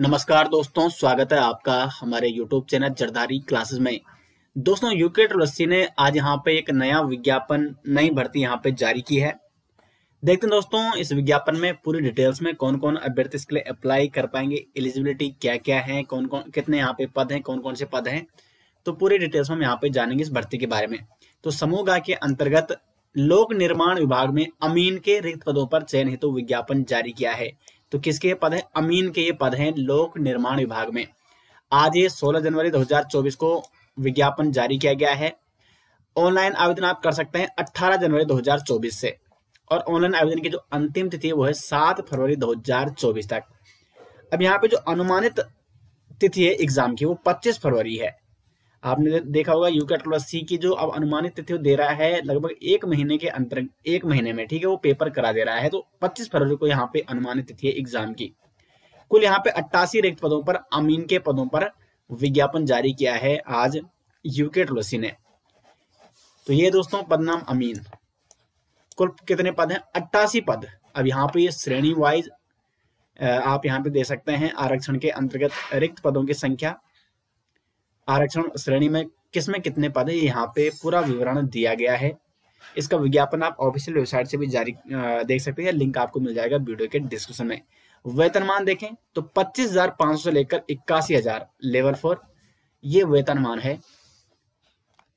नमस्कार दोस्तों स्वागत है आपका हमारे YouTube चैनल जरदारी क्लासेस में दोस्तों यूके ट्रस्सी ने आज यहाँ पे एक नया विज्ञापन नई भर्ती यहाँ पे जारी की है देखते हैं दोस्तों इस विज्ञापन में पूरी डिटेल्स में कौन कौन अभ्यर्थी इसके लिए अप्लाई कर पाएंगे एलिजिबिलिटी क्या क्या है कौन कौन कितने यहाँ पे पद हैं कौन कौन से पद हैं तो पूरी डिटेल्स हम यहाँ पे जानेंगे इस भर्ती के बारे में तो समूह गाय के अंतर्गत लोक निर्माण विभाग में अमीन के रिक्त पदों पर चयन हेतु विज्ञापन जारी किया है तो किसके ये पद है अमीन के ये पद हैं लोक निर्माण विभाग में आज ये 16 जनवरी 2024 को विज्ञापन जारी किया गया है ऑनलाइन आवेदन आप कर सकते हैं 18 जनवरी 2024 से और ऑनलाइन आवेदन की जो अंतिम तिथि है वो है 7 फरवरी 2024 तक अब यहाँ पे जो अनुमानित तिथि है एग्जाम की वो 25 फरवरी है आपने देखा होगा यू कैट प्लस सी की जो अब अनुमानित तिथि दे रहा है लगभग एक महीने के अंतर एक महीने में ठीक है वो पेपर करा दे रहा है तो 25 फरवरी को यहाँ पे अनुमानित तिथि है एग्जाम की कुल यहाँ पे अट्ठासी रिक्त पदों पर अमीन के पदों पर विज्ञापन जारी किया है आज यूके ट्रोलसी ने तो ये दोस्तों पद नाम अमीन कुल कितने पद हैं अट्ठासी पद अब यहाँ पे ये श्रेणी वाइज आप यहाँ पे दे सकते हैं आरक्षण के अंतर्गत रिक्त पदों की संख्या आरक्षण श्रेणी में किसमें कितने पद है यहाँ पे पूरा विवरण दिया गया है इसका विज्ञापन आप ऑफिशियल वेबसाइट से भी जारी देख सकते हैं लिंक आपको मिल जाएगा वीडियो के डिस्क्रिप्शन में वेतनमान देखें तो 25,500 से लेकर हजार लेवल फोर ये वेतनमान है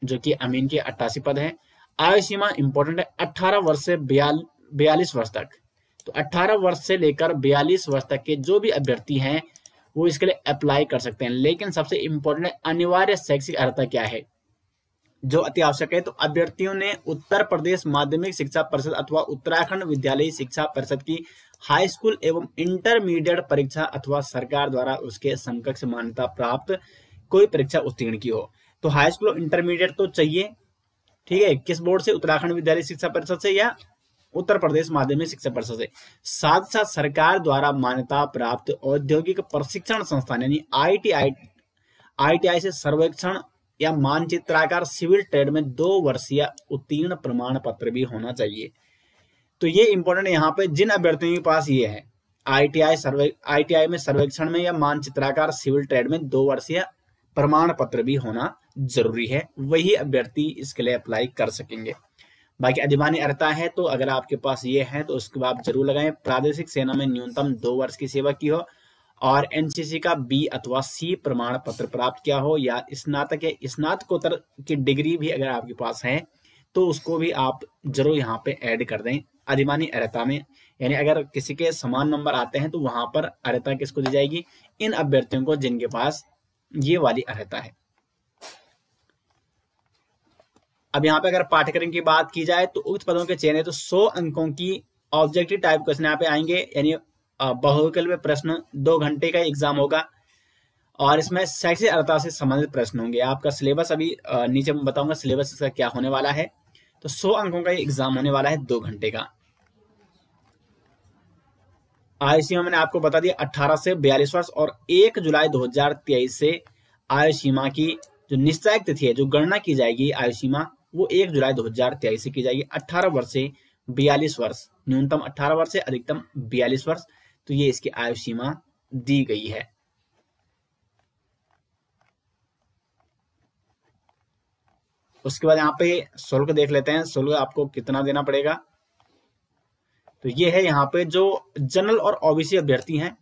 जो कि अमीन के अट्ठासी पद है आयु सीमा इंपॉर्टेंट है अठारह वर्ष से बयालीस वर्ष तक तो 18 वर्ष से लेकर 42 वर्ष तक के जो भी अभ्यर्थी हैं वो इसके लिए अप्लाई कर सकते हैं लेकिन सबसे इंपॉर्टेंट अनिवार्य शैक्षिक अर्हता क्या है जो अति आवश्यक है तो अभ्यर्थियों ने उत्तर प्रदेश माध्यमिक शिक्षा परिषद अथवा उत्तराखंड विद्यालय शिक्षा परिषद की हाई स्कूल एवं इंटरमीडिएट परीक्षा अथवा सरकार द्वारा उसके समकक्ष मान्यता प्राप्त कोई परीक्षा उत्तीर्ण की हो तो हाई स्कूल और इंटरमीडिएट तो चाहिए ठीक है किस बोर्ड से उत्तराखंड विद्यालय शिक्षा परिषद से या उत्तर प्रदेश माध्यमिक शिक्षा परिषद से साथ साथ सरकार द्वारा मान्यता प्राप्त औद्योगिक प्रशिक्षण संस्थान यानी आईटीआई आईटीआई से सर्वेक्षण या मानचित्राकार सिविल ट्रेड में दो वर्षीय उत्तीर्ण प्रमाण पत्र भी होना चाहिए तो ये इंपॉर्टेंट यहाँ पे जिन अभ्यर्थियों के पास ये है आईटीआई सर्वे आईटीआई में सर्वेक्षण में या मानचित्राकार सिविल ट्रेड में दो वर्षीय प्रमाण पत्र भी होना जरूरी है वही अभ्यर्थी इसके लिए अप्लाई कर सकेंगे बाकी अधिमानी अर्ता है तो अगर आपके पास ये है तो उसको आप जरूर लगाएं प्रादेशिक सेना में न्यूनतम दो वर्ष की सेवा की हो और एनसीसी का बी अथवा सी प्रमाण पत्र प्राप्त किया हो या स्नातक या स्नातकोत्तर की डिग्री भी अगर आपके पास है तो उसको भी आप जरूर यहाँ पे ऐड कर दें अधिमानी अर्ता में यानी अगर किसी के समान नंबर आते हैं तो वहां पर अर्ता किसको दी जाएगी इन अभ्यर्थियों को जिनके पास ये वाली अर्ता है अब यहाँ पे अगर पाठ्यक्रम की बात की जाए तो उक्त पदों के चयन है तो सौ अंकों की ऑब्जेक्टिव टाइप क्वेश्चन यहाँ पे आएंगे यानी बहुविकल्प में प्रश्न दो घंटे का एग्जाम होगा और इसमें शैक्षिक अर्थता से संबंधित प्रश्न होंगे आपका सिलेबस अभी नीचे मैं बताऊंगा सिलेबस इसका क्या होने वाला है तो सौ अंकों का एग्जाम होने वाला है दो घंटे का आयु मैंने आपको बता दिया 18 से 42 वर्ष और 1 जुलाई 2023 से आयु सीमा की जो निश्चायक तिथि है जो गणना की जाएगी आयु सीमा वो एक जुलाई दो हजार तेईस से की जाएगी अठारह वर्ष से बयालीस वर्ष न्यूनतम अट्ठारह वर्ष से अधिकतम बयालीस वर्ष तो ये इसकी आयु सीमा दी गई है उसके बाद यहाँ पे शुल्क देख लेते हैं शुल्क आपको कितना देना पड़ेगा तो ये है यहाँ पे जो जनरल और ओबीसी अभ्यर्थी हैं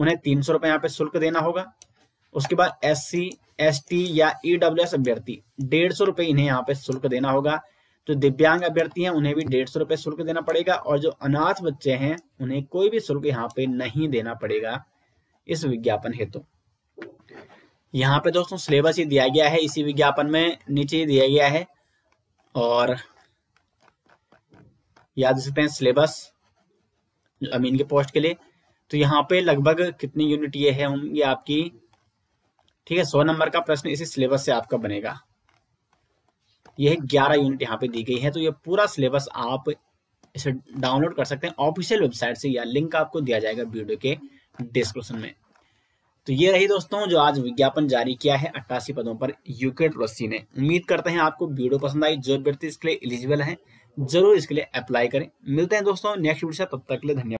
उन्हें तीन सौ रुपए यहाँ पे शुल्क देना होगा उसके बाद एससी एस या ईडब्ल्यू e अभ्यर्थी डेढ़ सौ रुपए इन्हें यहाँ पे शुल्क देना होगा जो दिव्यांग अभ्यर्थी हैं उन्हें भी डेढ़ सौ रुपए शुल्क देना पड़ेगा और जो अनाथ बच्चे हैं उन्हें कोई भी शुल्क यहाँ पे नहीं देना पड़ेगा इस विज्ञापन हेतु यहाँ पे दोस्तों सिलेबस ही दिया गया है इसी विज्ञापन में नीचे ही दिया गया है और याद सकते हैं सिलेबस अमीन के पोस्ट के लिए तो यहाँ पे लगभग कितनी यूनिट ये है होंगी आपकी ठीक है सौ नंबर का प्रश्न इसी सिलेबस से आपका बनेगा यह ग्यारह यूनिट यहाँ पे दी गई है तो ये पूरा सिलेबस आप इसे डाउनलोड कर सकते हैं ऑफिशियल वेबसाइट से या लिंक आपको दिया जाएगा वीडियो के डिस्क्रिप्शन में तो ये रही दोस्तों जो आज विज्ञापन जारी किया है अट्ठासी पदों पर यूके रोसी ने उम्मीद करते हैं आपको वीडियो पसंद आई जो व्यक्ति इसके लिए एलिजिबल है जरूर इसके लिए अप्लाई करें मिलते हैं दोस्तों नेक्स्ट वीडियो से तब तक के लिए धन्यवाद